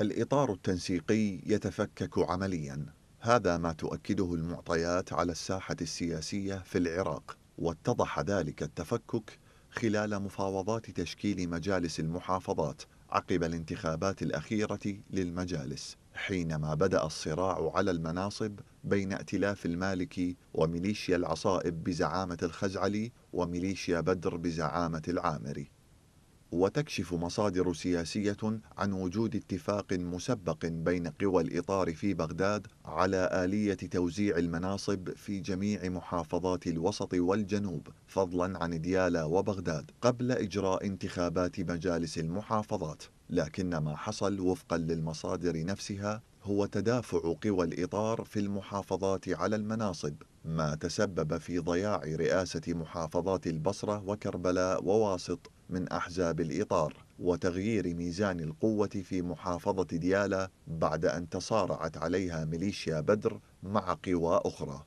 الإطار التنسيقي يتفكك عمليا هذا ما تؤكده المعطيات على الساحة السياسية في العراق واتضح ذلك التفكك خلال مفاوضات تشكيل مجالس المحافظات عقب الانتخابات الأخيرة للمجالس حينما بدأ الصراع على المناصب بين ائتلاف المالكي وميليشيا العصائب بزعامة الخزعلي وميليشيا بدر بزعامة العامري وتكشف مصادر سياسية عن وجود اتفاق مسبق بين قوى الإطار في بغداد على آلية توزيع المناصب في جميع محافظات الوسط والجنوب فضلا عن ديالا وبغداد قبل إجراء انتخابات مجالس المحافظات لكن ما حصل وفقا للمصادر نفسها هو تدافع قوى الإطار في المحافظات على المناصب ما تسبب في ضياع رئاسة محافظات البصرة وكربلاء وواسط من أحزاب الإطار وتغيير ميزان القوة في محافظة ديالى بعد أن تصارعت عليها ميليشيا بدر مع قوى أخرى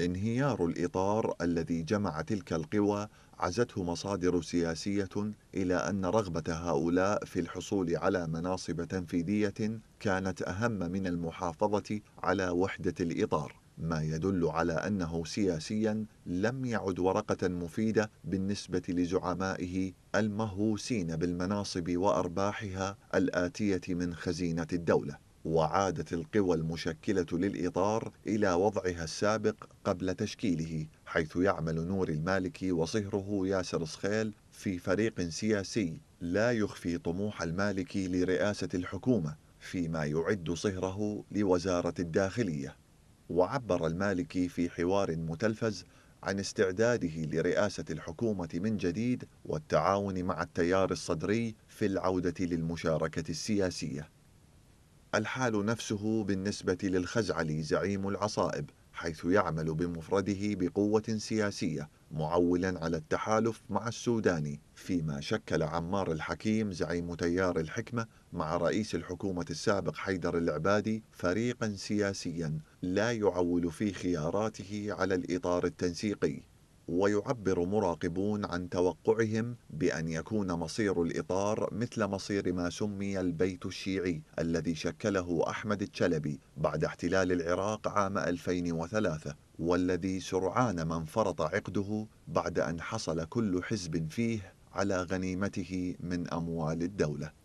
انهيار الإطار الذي جمع تلك القوى عزته مصادر سياسية إلى أن رغبة هؤلاء في الحصول على مناصب تنفيذية كانت أهم من المحافظة على وحدة الإطار ما يدل على أنه سياسيا لم يعد ورقة مفيدة بالنسبة لزعمائه المهووسين بالمناصب وأرباحها الآتية من خزينة الدولة وعادت القوى المشكلة للإطار إلى وضعها السابق قبل تشكيله حيث يعمل نور المالكي وصهره ياسر صخيل في فريق سياسي لا يخفي طموح المالكي لرئاسة الحكومة فيما يعد صهره لوزارة الداخلية وعبر المالكي في حوار متلفز عن استعداده لرئاسة الحكومة من جديد والتعاون مع التيار الصدري في العودة للمشاركة السياسية. الحال نفسه بالنسبة للخزعلي زعيم العصائب حيث يعمل بمفرده بقوة سياسية معولا على التحالف مع السوداني فيما شكل عمار الحكيم زعيم تيار الحكمة مع رئيس الحكومة السابق حيدر العبادي فريقا سياسيا لا يعول في خياراته على الإطار التنسيقي ويعبر مراقبون عن توقعهم بأن يكون مصير الإطار مثل مصير ما سمي البيت الشيعي الذي شكله أحمد الشلبي بعد احتلال العراق عام 2003 والذي سرعان ما انفرط عقده بعد أن حصل كل حزب فيه على غنيمته من أموال الدولة